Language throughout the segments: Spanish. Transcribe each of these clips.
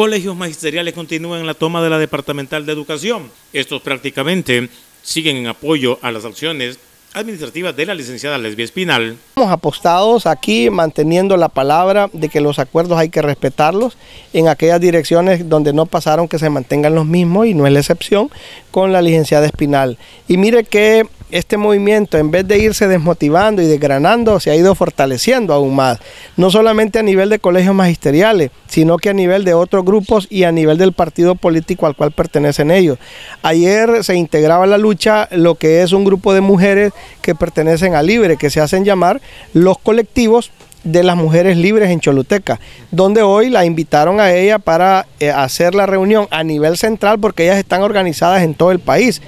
colegios magisteriales continúan la toma de la Departamental de Educación. Estos prácticamente siguen en apoyo a las acciones administrativas de la licenciada Lesbia Espinal. Estamos apostados aquí manteniendo la palabra de que los acuerdos hay que respetarlos en aquellas direcciones donde no pasaron que se mantengan los mismos y no es la excepción con la licenciada Espinal. Y mire que este movimiento, en vez de irse desmotivando y desgranando, se ha ido fortaleciendo aún más, no solamente a nivel de colegios magisteriales, sino que a nivel de otros grupos y a nivel del partido político al cual pertenecen ellos. Ayer se integraba la lucha lo que es un grupo de mujeres que pertenecen a Libre, que se hacen llamar los colectivos de las mujeres libres en Choluteca, donde hoy la invitaron a ella para eh, hacer la reunión a nivel central porque ellas están organizadas en todo el país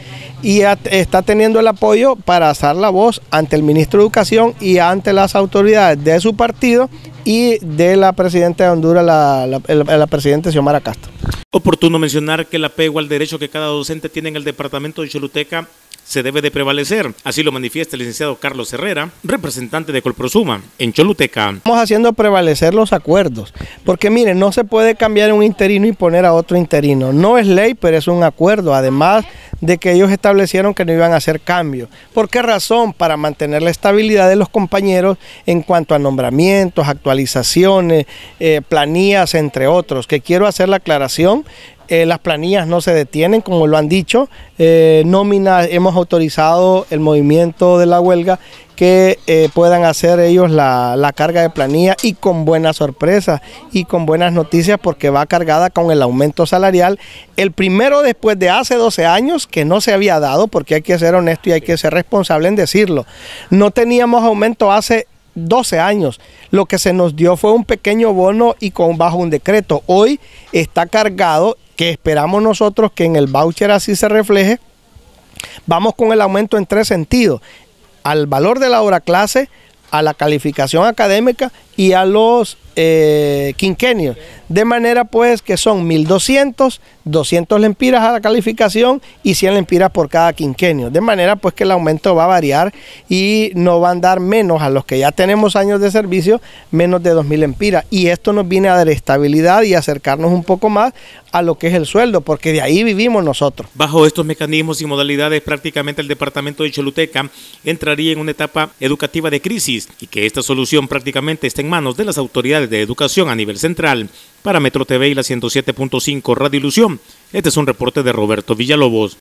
y está teniendo el apoyo para hacer la voz ante el ministro de Educación y ante las autoridades de su partido y de la presidenta de Honduras, la, presidenta Xiomara Castro. Oportuno mencionar que el apego al derecho que cada docente tiene en el departamento de Choluteca se debe de prevalecer. Así lo manifiesta el licenciado Carlos Herrera, representante de Colprosuma, en Choluteca. Estamos haciendo prevalecer los acuerdos, porque miren, no se puede cambiar un interino y poner a otro interino. No es ley, pero es un acuerdo. Además, de que ellos establecieron que no iban a hacer cambios. ¿Por qué razón? Para mantener la estabilidad de los compañeros en cuanto a nombramientos, actualizaciones, eh, planillas, entre otros. Que quiero hacer la aclaración, eh, las planillas no se detienen, como lo han dicho. Eh, nómina, hemos autorizado el movimiento de la huelga que eh, puedan hacer ellos la, carga de planilla y con buenas sorpresas y con buenas noticias porque va cargada con el aumento salarial, el primero después de hace 12 años que no se había dado, porque hay que ser honesto y hay que ser responsable en decirlo. No teníamos aumento hace 12 años. Lo que se nos dio fue un pequeño bono y con bajo un decreto. Hoy está cargado, que esperamos nosotros que en el voucher así se refleje, Vamos con el aumento en tres sentidos al valor de la hora clase, a la calificación académica y a los Quinquenio, eh, quinquenios. De manera pues que son 1200, 200 lempiras a la calificación y 100 lempiras por cada quinquenio. De manera pues que el aumento va a variar y no van a dar menos a los que ya tenemos años de servicio, menos de 2000 lempiras. Y esto nos viene a dar estabilidad y acercarnos un poco más a lo que es el sueldo, porque de ahí vivimos nosotros. Bajo estos mecanismos y modalidades, prácticamente el departamento de Choluteca entraría en una etapa educativa de crisis y que esta solución prácticamente está en manos de las autoridades de Educación a nivel central. Para Metro TV y la 107.5 Radio Ilusión, este es un reporte de Roberto Villalobos.